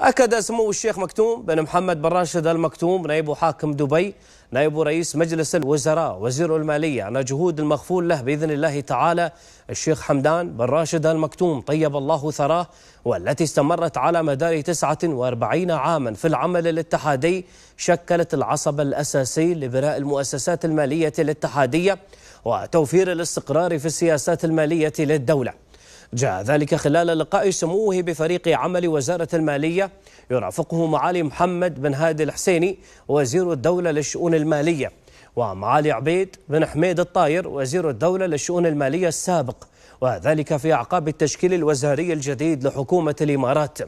أكد سمو الشيخ مكتوم بن محمد بن راشد المكتوم نائب حاكم دبي نائب رئيس مجلس الوزراء وزير المالية على جهود المغفول له بإذن الله تعالى الشيخ حمدان بن راشد المكتوم طيب الله ثراه والتي استمرت على مدار 49 عاما في العمل الاتحادي شكلت العصب الأساسي لبناء المؤسسات المالية الاتحادية وتوفير الاستقرار في السياسات المالية للدولة جاء ذلك خلال لقاء سموه بفريق عمل وزارة المالية يرافقه معالي محمد بن هادي الحسيني وزير الدولة للشؤون المالية ومعالي عبيد بن حميد الطاير وزير الدولة للشؤون المالية السابق وذلك في أعقاب التشكيل الوزاري الجديد لحكومة الإمارات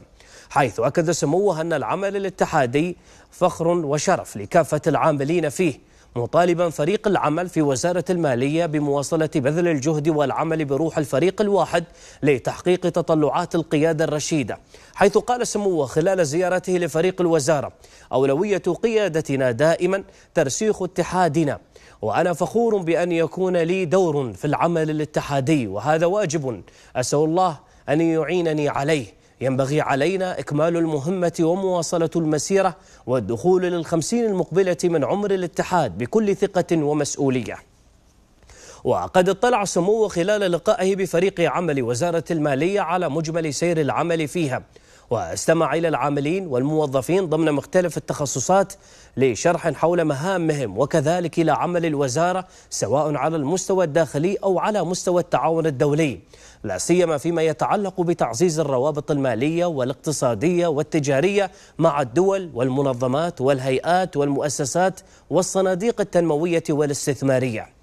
حيث أكد سموه أن العمل الاتحادي فخر وشرف لكافة العاملين فيه مطالبا فريق العمل في وزارة المالية بمواصلة بذل الجهد والعمل بروح الفريق الواحد لتحقيق تطلعات القيادة الرشيدة حيث قال سموه خلال زيارته لفريق الوزارة أولوية قيادتنا دائما ترسيخ اتحادنا وأنا فخور بأن يكون لي دور في العمل الاتحادي وهذا واجب أسأل الله أن يعينني عليه ينبغي علينا إكمال المهمة ومواصلة المسيرة والدخول للخمسين المقبلة من عمر الاتحاد بكل ثقة ومسؤولية وقد اطلع سموه خلال لقائه بفريق عمل وزارة المالية على مجمل سير العمل فيها واستمع إلى العاملين والموظفين ضمن مختلف التخصصات لشرح حول مهامهم وكذلك إلى عمل الوزارة سواء على المستوى الداخلي أو على مستوى التعاون الدولي لا سيما فيما يتعلق بتعزيز الروابط المالية والاقتصادية والتجارية مع الدول والمنظمات والهيئات والمؤسسات والصناديق التنموية والاستثمارية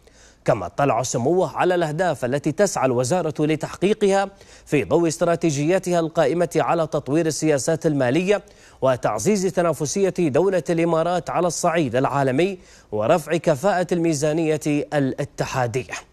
كما اطلع سموه على الأهداف التي تسعى الوزارة لتحقيقها في ضوء استراتيجيتها القائمة على تطوير السياسات المالية وتعزيز تنافسية دولة الإمارات على الصعيد العالمي ورفع كفاءة الميزانية الاتحادية